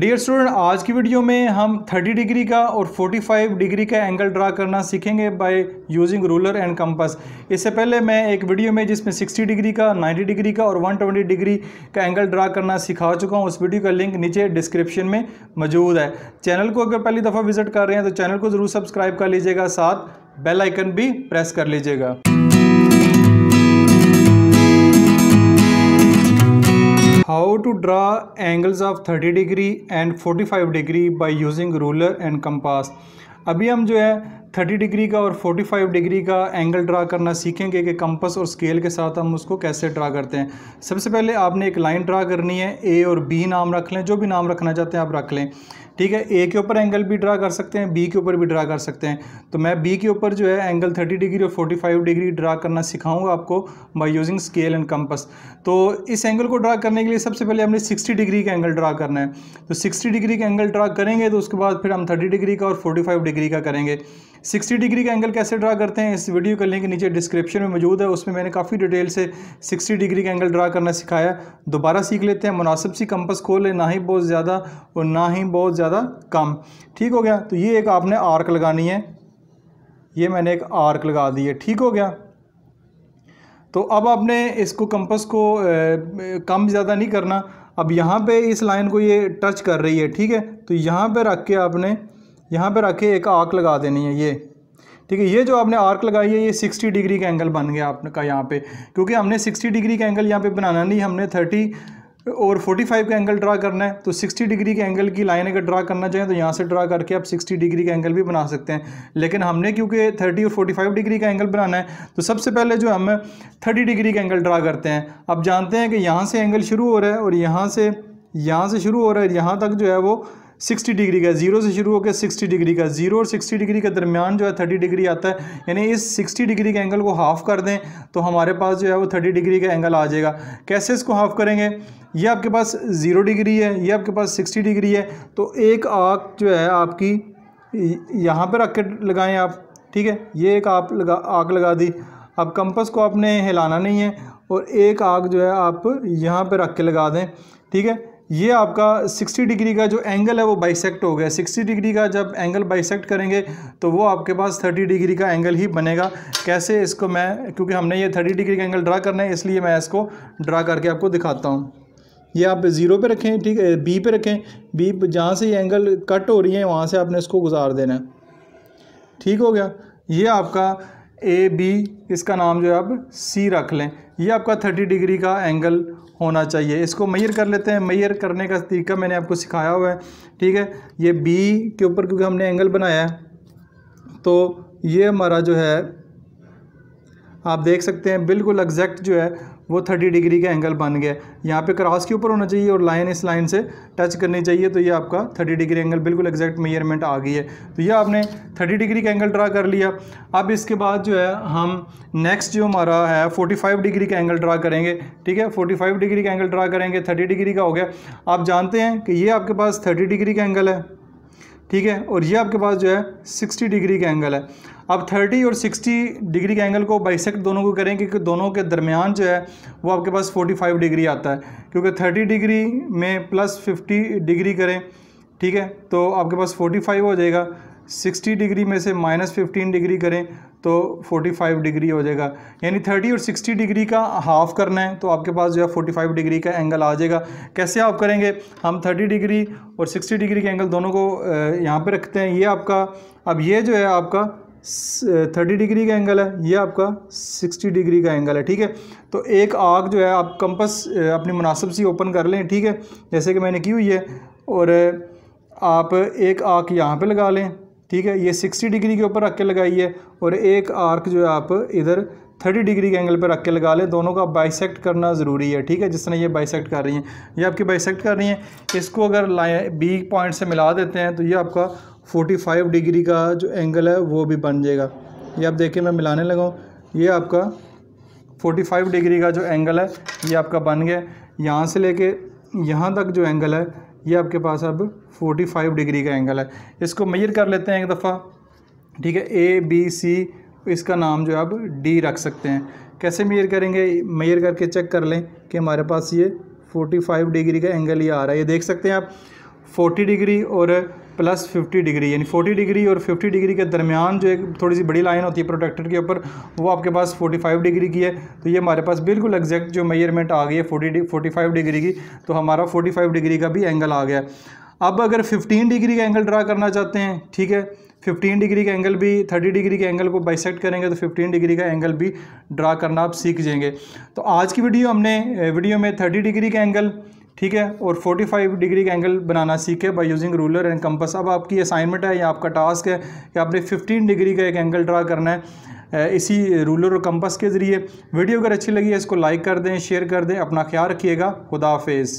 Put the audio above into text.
dear student आज की video में हम 30 डिग्री का और 45 डिग्री का एंगल ड्रा करना सीखेंगे by using ruler and compass इससे पहले मैं एक वीडियो में जिसमें 60 डिग्री का 90 डिग्री का और 120 डिग्री का एंगल ड्रा करना सिखा चुका हूँ उस वीडियो का लिंक नीचे डिस्क्रिप्शन में मौजूद है चैनल को अगर पहली दफ़ा विजिट कर रहे हैं तो चैनल को ज़रूर सब्सक्राइब कर लीजिएगा साथ बेलाइकन भी प्रेस कर लीजिएगा how to draw angles of 30 degree and 45 degree by using ruler and compass अभी हम जो है 30 डिग्री का और 45 डिग्री का एंगल ड्रा करना सीखेंगे कि कंपस और स्केल के साथ हम उसको कैसे ड्रा करते हैं सबसे पहले आपने एक लाइन ड्रा करनी है ए और बी नाम रख लें जो भी नाम रखना चाहते हैं आप रख लें ठीक है ए के ऊपर एंगल भी ड्रा कर सकते हैं बी के ऊपर भी ड्रा कर सकते हैं तो मैं बी के ऊपर जो है एंगल 30 डिग्री और 45 डिग्री ड्रा करना सिखाऊंगा आपको by using scale and compass तो इस एंगल को ड्रा करने के लिए सबसे पहले हमने 60 डिग्री का एंगल ड्रा करना है तो 60 डिग्री का एंगल ड्रा करेंगे तो उसके बाद फिर हम थर्टी डिग्री का और फोर्टी डिग्री का करेंगे सिक्सटी डिग्री का एंगल कैसे ड्रा करते हैं इस वीडियो का लिंक नीचे डिस्क्रिप्शन में मौजूद है उसमें मैंने काफ़ी डिटेल से सिक्सटी डिग्री का एंगल ड्रा करना सिखाया दोबारा सीख लेते हैं मुनासिब सी कंपस खोल लें ना ही बहुत ज़्यादा और ना ही बहुत ज़्यादा कम ठीक हो गया तो ये एक आपने आर्क लगानी है ये मैंने एक आर्क लगा दी है ठीक हो गया तो अब आपने इसको कंपस को कम ज़्यादा नहीं करना अब यहाँ पे इस लाइन को ये टच कर रही है ठीक है तो यहाँ पे रख के आपने यहाँ पर रखे एक आर्क लगा देनी है ये ठीक है ये जो आपने आर्क लगाई है ये 60 डिग्री का एंगल बन गया आपका यहाँ पे क्योंकि हमने 60 डिग्री का एंगल यहाँ पे बनाना नहीं हमने 30 और 45 का एंगल ड्रा करना है तो 60 डिग्री के एंगल की लाइन अगर ड्रा करना चाहें तो यहाँ से ड्रा करके आप 60 डिग्री का एंगल भी बना सकते हैं लेकिन हमने क्योंकि थर्टी और फोर्टी डिग्री का एंगल बनाना है तो सबसे पहले जो हम थर्टी डिग्री का एंगल ड्रा करते हैं आप जानते हैं कि यहाँ से एंगल शुरू हो रहा है और यहाँ से यहाँ से शुरू हो रहा है यहाँ तक जो है वो 60 डिग्री का जीरो से शुरू होकर 60 डिग्री का जीरो और 60 डिग्री के दरमियान जो है 30 डिग्री आता है यानी इस 60 डिग्री के एंगल को हाफ़ कर दें तो हमारे पास जो है वो 30 डिग्री का एंगल आ जाएगा कैसे इसको हाफ़ करेंगे ये आपके पास ज़ीरो डिग्री है ये आपके पास सिक्सटी डिग्री है तो एक आग जो है आपकी यहाँ पर रख के लगाएँ आप ठीक है ये एक आप लगा आग लगा दी अब कंपस को आपने हिलाना नहीं है और एक आग जो है आप यहाँ पर रख के लगा दें ठीक है ये आपका 60 डिग्री का जो एंगल है वो बाइसेक्ट हो गया 60 डिग्री का जब एंगल बाइसेक्ट करेंगे तो वो आपके पास 30 डिग्री का एंगल ही बनेगा कैसे इसको मैं क्योंकि हमने ये 30 डिग्री का एंगल ड्रा करना है इसलिए मैं इसको ड्रा करके आपको दिखाता हूँ ये आप ज़ीरो पे रखें ठीक है बी पे रखें बी जहाँ से ये एंगल कट हो रही है वहाँ से आपने इसको गुजार देना है ठीक हो गया ये आपका ए बी इसका नाम जो है आप सी रख लें ये आपका थर्टी डिग्री का एंगल होना चाहिए इसको मैयर कर लेते हैं मैयर करने का तरीका मैंने आपको सिखाया हुआ है ठीक है ये बी के ऊपर क्योंकि हमने एंगल बनाया है तो ये हमारा जो है आप देख सकते हैं बिल्कुल एग्जैक्ट जो है वो थर्टी डिग्री का एंगल बन गया यहाँ पे क्रॉस के ऊपर होना चाहिए और लाइन इस लाइन से टच करनी चाहिए तो ये आपका थर्टी डिग्री एंगल बिल्कुल एग्जैक्ट मेजरमेंट आ गई है तो ये आपने थर्टी डिग्री का एंगल ड्रा कर लिया अब इसके बाद जो है हम नेक्स्ट जो हमारा है फोर्टी फाइव डिग्री का एंगल ड्रा करेंगे ठीक है फोर्टी फाइव डिग्री का एंगल ड्रा करेंगे थर्टी डिग्री का हो गया आप जानते हैं कि ये आपके पास थर्टी डिग्री का एंगल है ठीक है और ये आपके पास जो है सिक्सटी डिग्री का एंगल है अब 30 और 60 डिग्री के एंगल को बाइसेकट दोनों को करें क्योंकि दोनों के दरमियान जो है वो आपके पास 45 डिग्री आता है क्योंकि 30 डिग्री में प्लस 50 डिग्री करें ठीक है तो आपके पास 45 हो जाएगा 60 डिग्री में से माइनस फिफ्टीन डिग्री करें तो 45 डिग्री हो जाएगा यानी 30 और 60 डिग्री का हाफ़ करना है तो आपके पास जो है 45 डिग्री का एंगल आ जाएगा कैसे आप करेंगे हम 30 डिग्री और 60 डिग्री के एंगल दोनों को यहाँ पे रखते हैं ये आपका अब ये जो है आपका थर्टी डिग्री का एंगल है ये आपका सिक्सटी डिग्री का एंगल है ठीक है तो एक आग जो है आप कंपस अपनी मुनासिब सी ओपन कर लें ठीक है जैसे कि मैंने की हुई है और आप एक आग यहाँ पे लगा लें ठीक है ये सिक्सटी डिग्री के ऊपर रख के लगाई है और एक आर्क जो है आप इधर थर्टी डिग्री के एंगल पर रख के लगा लें दोनों का बाइसेक्ट करना ज़रूरी है ठीक है जिस तरह ये बाइसेक्ट कर रही हैं ये आपकी बाइसेक्ट कर रही हैं इसको अगर लाइन बी पॉइंट से मिला देते हैं तो ये आपका 45 डिग्री का जो एंगल है वो भी बन जाएगा ये आप देखिए मैं मिलाने लगा हूँ ये आपका 45 डिग्री का जो एंगल है ये आपका बन गया यहाँ से लेके यहाँ तक जो एंगल है ये आपके पास अब 45 डिग्री का एंगल है इसको मैयर कर लेते हैं एक दफ़ा ठीक है ए बी सी इसका नाम जो है आप डी रख सकते हैं कैसे मैयर करेंगे मैयर करके चेक कर लें कि हमारे पास ये 45 डिग्री का एंगल ये आ रहा है ये देख सकते हैं आप फोर्टी डिग्री और प्लस फिफ्टी डिग्री यानी फोर्टी डिग्री और फिफ्टी डिग्री के दरमियान जो एक थोड़ी सी बड़ी लाइन होती है प्रोटेक्टर के ऊपर वो आपके पास 45 फाइव डिग्री की है तो ये हमारे पास बिल्कुल एग्जैक्ट जो मेजरमेंट आ गई है फोर्टी फोर्टी फाइव डिग्री की तो हमारा फोर्टी फाइव डिग्री का भी एंगल आ गया अब अगर 15 डिग्री का एंगल ड्रा करना चाहते हैं ठीक है फिफ्टीन डिग्री का एंगल भी थर्टी डिग्री के एंगल को बाइसेक्ट करेंगे तो फिफ्टीन डिग्री का एंगल भी ड्रा करना आप सीख जाएंगे तो आज की वीडियो हमने वीडियो में थर्टी डिग्री का एंगल ठीक है और 45 डिग्री का एंगल बनाना सीखे by using ruler and compass अब आपकी असाइनमेंट है या आपका टास्क है कि आपने 15 डिग्री का एक एंगल ड्रा करना है इसी रूलर और कंपस के ज़रिए वीडियो अगर अच्छी लगी है इसको लाइक कर दें शेयर कर दें अपना ख्याल रखिएगा खुदा हाफिज़